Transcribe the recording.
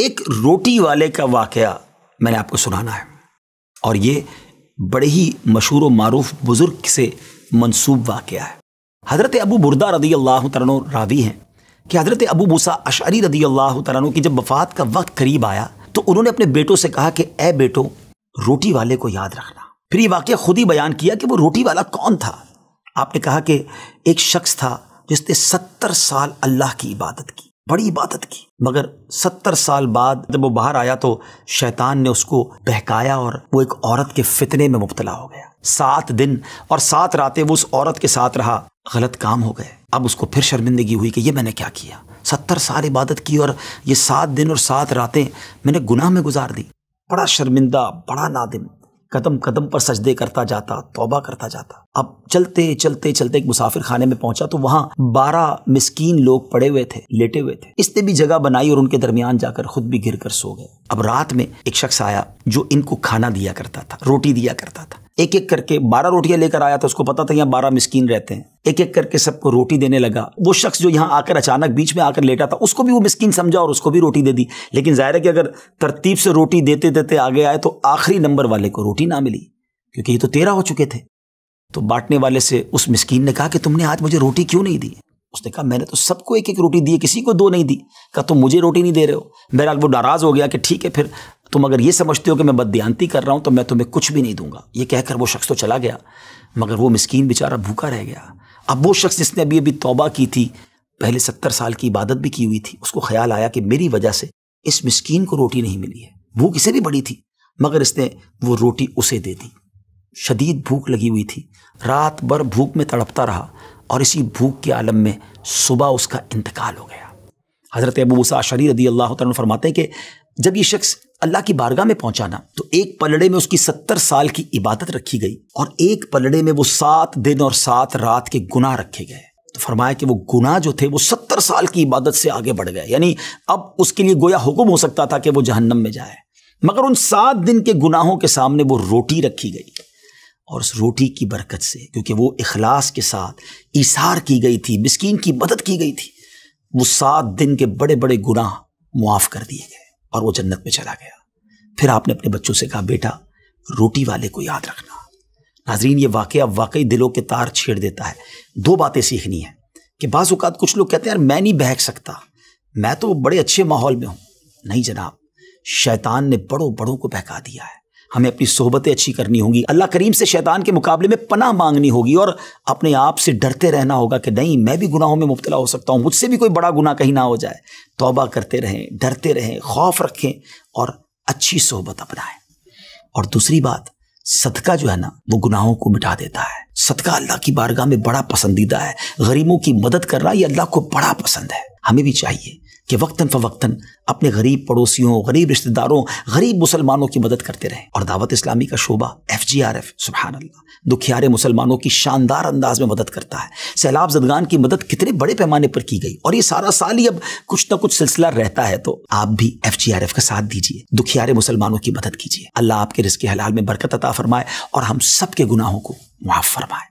एक रोटी वाले का वाक़ मैंने आपको सुनाना है और ये बड़े ही मशहूर मरूफ बुज़ुर्ग से मनसूब वाक़ है हज़रत अबू बुरदा रदी अल्लाह तरन रावी हैं कि हज़रत अबू मूसा अशारी रदी अल्लाह तरन की जब वफ़ात का वक्त करीब आया तो उन्होंने अपने बेटों से कहा कि ए बेटो रोटी वाले को याद रखना फिर ये वाक्य खुद ही बयान किया कि वो रोटी वाला कौन था आपने कहा कि एक शख्स था जिसने सत्तर साल अल्लाह की इबादत की बड़ी इबादत की मगर सत्तर साल बाद जब वो बाहर आया तो शैतान ने उसको बहकाया और वो एक औरत के फितने में मुबतला हो गया सात दिन और सात रातें वो उस औरत के साथ रहा गलत काम हो गए अब उसको फिर शर्मिंदगी हुई कि ये मैंने क्या किया सत्तर साल इबादत की और ये सात दिन और सात रातें मैंने गुनाह में गुजार दी बड़ा शर्मिंदा बड़ा नादिम कदम कदम पर सजदे करता जाता तौबा करता जाता अब चलते चलते चलते एक मुसाफिर खाने में पहुंचा तो वहां बारह मिस्कीन लोग पड़े हुए थे लेटे हुए थे इसने भी जगह बनाई और उनके दरमियान जाकर खुद भी गिर कर सो गए अब रात में एक शख्स आया जो इनको खाना दिया करता था रोटी दिया करता था एक एक करके बारह रोटियां लेकर आया था उसको पता था यहाँ बारह मिस्कीन रहते हैं एक एक करके सबको रोटी देने लगा वो शख्स जो यहाँ आकर अचानक बीच में आकर लेटा था उसको भी वो मिस्किन समझा और उसको भी रोटी दे दी लेकिन ज़ाहिर है कि अगर तरतीब से रोटी देते देते आगे आए तो आखिरी नंबर वाले को रोटी ना मिली क्योंकि ये तो तेरह हो चुके थे तो बांटने वाले से उस मिस्कीन ने कहा कि तुमने आज मुझे रोटी क्यों नहीं दी उसने कहा मैंने तो सबको एक एक रोटी दी किसी को दो नहीं दी कहा तुम मुझे रोटी नहीं दे रहे हो बहरहाल वो नाराज़ हो गया कि ठीक है फिर तुम अगर ये समझते हो कि मैं बदयांती कर रहा हूँ तो मैं तुम्हें कुछ भी नहीं दूंगा ये कहकर वो शख्स तो चला गया मगर वो मिस्कीन बेचारा भूखा रह गया अब वो शख्स जिसने अभी अभी तौबा की थी पहले सत्तर साल की इबादत भी की हुई थी उसको ख्याल आया कि मेरी वजह से इस मिस्कीन को रोटी नहीं मिली है भूख इसे भी बड़ी थी मगर इसने वो रोटी उसे दे दी शदीद भूख लगी हुई थी रात भर भूख में तड़पता रहा और इसी भूख के आलम में सुबह उसका इंतकाल हो गया हज़रत अबू शरीर रदी अल्लाह तरन फरमाते हैं कि जब ये शख्स अल्लाह की बारगाह में पहुंचाना तो एक पलड़े में उसकी सत्तर साल की इबादत रखी गई और एक पलड़े में वो सात दिन और सात रात के गुनाह रखे गए तो फरमाया कि वो गुनाह जो थे वो सत्तर साल की इबादत से आगे बढ़ गए यानी अब उसके लिए गोया हुक्म हो सकता था कि वो जहन्नम में जाए मगर उन सात दिन के गुनाहों के सामने वो रोटी रखी गई और उस रोटी की बरकत से क्योंकि वो इखलास के साथ इशार की गई थी मिस्किन की मदद की गई थी वो सात दिन के बड़े बड़े गुनाह मुआफ़ कर दिए गए और वो जन्नत में चला गया फिर आपने अपने बच्चों से कहा बेटा रोटी वाले को याद रखना नाजरीन ये वाक़ वाकई दिलों के तार छेड़ देता है दो बातें सीखनी है कि बाज़ात कुछ लोग कहते हैं यार मैं नहीं बहक सकता मैं तो बड़े अच्छे माहौल में हूँ नहीं जनाब शैतान ने बड़ों बड़ों को बहका दिया है हमें अपनी सोहबतें अच्छी करनी होंगी अल्लाह करीम से शैतान के मुकाबले में पनाह मांगनी होगी और अपने आप से डरते रहना होगा कि नहीं मैं भी गुनाहों में मुबतला हो सकता हूँ मुझसे भी कोई बड़ा गुनाह कहीं ना हो जाए तोबा करते रहें डरते रहें खौफ रखें और अच्छी सोहबत अपनाएं और दूसरी बात सदका जो है ना वो गुनाहों को मिटा देता है सदका अल्लाह की बारगाह में बड़ा पसंदीदा है गरीबों की मदद करना ये अल्लाह को बड़ा पसंद है हमें भी चाहिए कि वक्ता फ़वक्ता अपने गरीब पड़ोसियों गरीब रिश्तेदारों गरीब मुसलमानों की मदद करते रहें और दावत इस्लामी का शोबा एफ जी आर एफ सुबह दुखियारे मुसलमानों की शानदार अंदाज में मदद करता है सैलाब जदगान की मदद कितने बड़े पैमाने पर की गई और ये सारा साल ही अब कुछ ना कुछ सिलसिला रहता है तो आप भी एफ जी आर एफ का साथ दीजिए दुखियारे मुसलमानों की मदद कीजिए अल्लाह आपके रिस्क हलाल में बरकत अता फरमाए और हम सब के गुनाहों को मुआफ़ फरमाए